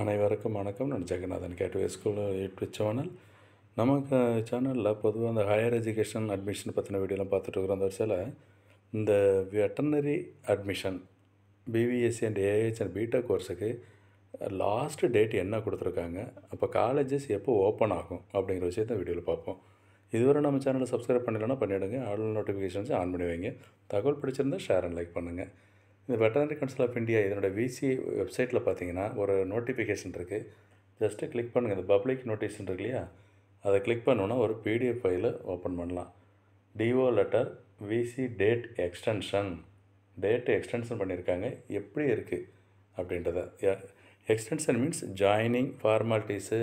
அனைவருக்கும் வணக்கம் நான் Jeganathan gateway school YouTube channel நமக்கு சேனலில் பொதுவாக அந்த ஹையர் எஜுகேஷன் அட்மிஷன் பற்றின வீடியோலாம் பார்த்துட்ருக்குறோம் அந்த வரிசையில் இந்த veterinary admission BVSc and AH and BTech கோர்ஸுக்கு லாஸ்ட்டு டேட் என்ன கொடுத்துருக்காங்க அப்போ காலேஜஸ் எப்போ ஓப்பன் ஆகும் அப்படிங்கிற விஷயத்த வீடியோவில் பார்ப்போம் இதுவரை நம்ம சேனலை சப்ஸ்கிரைப் பண்ணிடலன்னா பண்ணிவிடுங்க ஆல் நோட்டிஃபிகேஷன்ஸ் ஆன் பண்ணி வைங்க தகவல் பிடிச்சிருந்தால் ஷேர் அண்ட் லைக் பண்ணுங்கள் இந்த வெட்டனரி கவுன்சில் ஆஃப் இந்தியா இதனோட விசி வெப்சைட்டில் பார்த்தீங்கன்னா ஒரு நோட்டிஃபிகேஷன் இருக்குது ஜஸ்ட்டு கிளிக் பண்ணுங்கள் இந்த பப்ளிக் நோட்டீஸ் இருக்கு இல்லையா அதை கிளிக் பண்ணோன்னா ஒரு பிடிஎஃப் ஃபைலை ஓப்பன் பண்ணலாம் DO letter VC date extension date extension பண்ணியிருக்காங்க எப்படி இருக்குது அப்படின்றத extension means joining formalities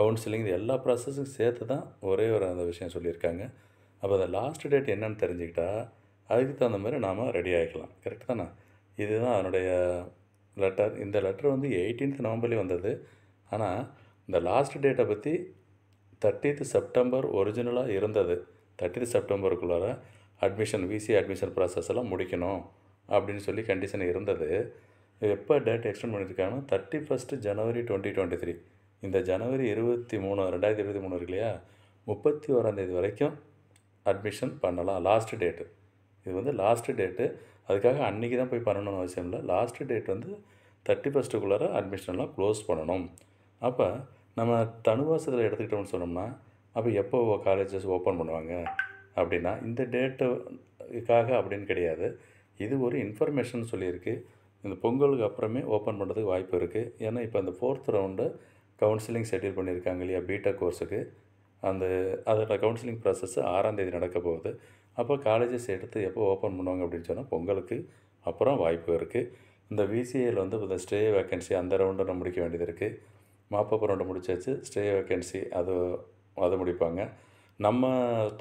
counselling இது எல்லா ப்ராசஸும் சேர்த்து தான் ஒரே ஒரு அந்த விஷயம் சொல்லியிருக்காங்க அப்போ அந்த லாஸ்ட் டேட் என்னன்னு தெரிஞ்சுக்கிட்டால் அதுக்கு தகுந்த மாதிரி நாம் ரெடி ஆகிக்கலாம் கரெக்ட் தானே இதுதான் அதனுடைய லெட்டர் இந்த லெட்டர் வந்து எயிட்டீன்த் நவம்பர்லேயே வந்தது ஆனால் இந்த லாஸ்ட் டேட்டை பற்றி தேர்ட்டீத் செப்டம்பர் ஒரிஜினலாக இருந்தது தேர்ட்டீத் செப்டம்பருக்குள்ளார அட்மிஷன் விசி அட்மிஷன் ப்ராசஸ் எல்லாம் முடிக்கணும் அப்படின்னு சொல்லி கண்டிஷன் இருந்தது எப்போ டேட் எக்ஸ்டெண்ட் பண்ணியிருக்காங்கன்னா thirty first January twenty twenty three இந்த ஜனவரி இருபத்தி மூணு ரெண்டாயிரத்தி இருபத்தி மூணு இருக்கு இல்லையா முப்பத்தி ஓராந்தேதி வரைக்கும் அட்மிஷன் பண்ணலாம் லாஸ்ட் டேட்டு இது வந்து லாஸ்ட்டு டேட்டு அதுக்காக அன்றைக்கி தான் போய் பண்ணணும்னு அவசியம் இல்லை லாஸ்ட்டு டேட் வந்து தேர்ட்டி ஃபஸ்ட்டுக்குள்ளார அட்மிஷன்லாம் க்ளோஸ் பண்ணணும் அப்போ நம்ம தனுவாசத்தில் எடுத்துக்கிட்டோம்னு சொன்னோம்னா அப்போ எப்போ காலேஜஸ் ஓப்பன் பண்ணுவாங்க அப்படின்னா இந்த டேட்டுக்காக அப்படின்னு கிடையாது இது ஒரு இன்ஃபர்மேஷன் சொல்லியிருக்கு இந்த பொங்கலுக்கு அப்புறமே ஓப்பன் பண்ணுறதுக்கு வாய்ப்பு இருக்குது ஏன்னா இப்போ அந்த ஃபோர்த் ரவுண்டு கவுன்சிலிங் செட்டில் பண்ணியிருக்காங்க இல்லையா பீட்டா கோர்ஸுக்கு அந்த அதோட கவுன்சிலிங் ஆறாம் தேதி நடக்க போகுது அப்போ காலேஜஸ் எடுத்து எப்போ ஓப்பன் பண்ணுவாங்க அப்படின்னு சொன்னால் பொங்கலுக்கு அப்புறம் வாய்ப்பு இருக்குது இந்த விசிஏயில் வந்து இந்த ஸ்டே வேக்கன்சி அந்த ரவுண்டை முடிக்க வேண்டியது இருக்குது மாப்பப்ப ரவுண்டை முடிச்சாச்சு ஸ்டே வேக்கன்சி அது அதை முடிப்பாங்க நம்ம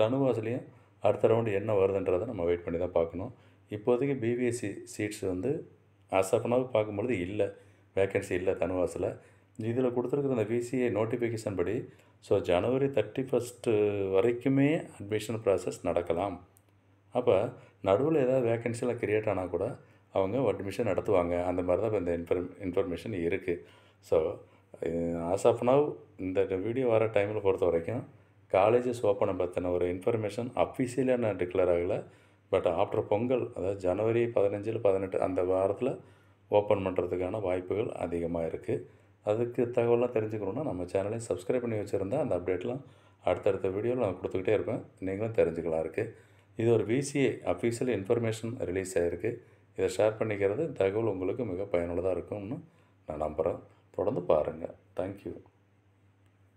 தனுவாசிலையும் அடுத்த ரவுண்டு என்ன வருதுன்றதை நம்ம வெயிட் பண்ணி தான் பார்க்கணும் இப்போதைக்கு பிபிஎஸ்சி சீட்ஸ் வந்து அசப்பனாக பார்க்கும்பொழுது இல்லை வேக்கன்சி இல்லை தனுவாசில் இதில் கொடுத்துருக்குற அந்த விசிஏ நோட்டிஃபிகேஷன் படி ஸோ ஜனவரி தேர்ட்டி ஃபஸ்ட்டு வரைக்குமே அட்மிஷன் ப்ராசஸ் நடக்கலாம் அப்போ நடுவில் ஏதாவது வேக்கன்சிலாம் க்ரியேட் ஆனால் கூட அவங்க அட்மிஷன் நடத்துவாங்க அந்த மாதிரி தான் இப்போ இந்த இன்ஃபர் இன்ஃபர்மேஷன் இருக்குது ஸோ ஆஸ் ஆஃப் நவ் இந்த வீடியோ வர டைமில் பொறுத்த வரைக்கும் காலேஜஸ் ஓப்பனை பற்றின ஒரு இன்ஃபர்மேஷன் அஃபீஷியலாக நான் டிக்ளேர் ஆகலை பட் ஆஃப்டர் பொங்கல் அதாவது ஜனவரி பதினஞ்சில் பதினெட்டு அந்த வாரத்தில் ஓப்பன் பண்ணுறதுக்கான வாய்ப்புகள் அதிகமாக இருக்குது அதுக்கு தகவலாம் தெரிஞ்சுக்கணும்னா நம்ம சேனலையும் சப்ஸ்கிரைப் பண்ணி வச்சுருந்தா அந்த அப்டேட்லாம் அடுத்தடுத்த வீடியோவில் நான் கொடுத்துக்கிட்டே இருப்பேன் நீங்களும் தெரிஞ்சுக்கலாம் இருக்குது இது ஒரு விசிஏ அஃபீஷியல் இன்ஃபர்மேஷன் ரிலீஸ் ஆகிருக்கு இதை ஷேர் பண்ணிக்கிறது தகவல் உங்களுக்கு மிக பயனுள்ளதாக இருக்கும்னு நான் நம்புகிறேன் தொடர்ந்து பாருங்கள் தேங்க்யூ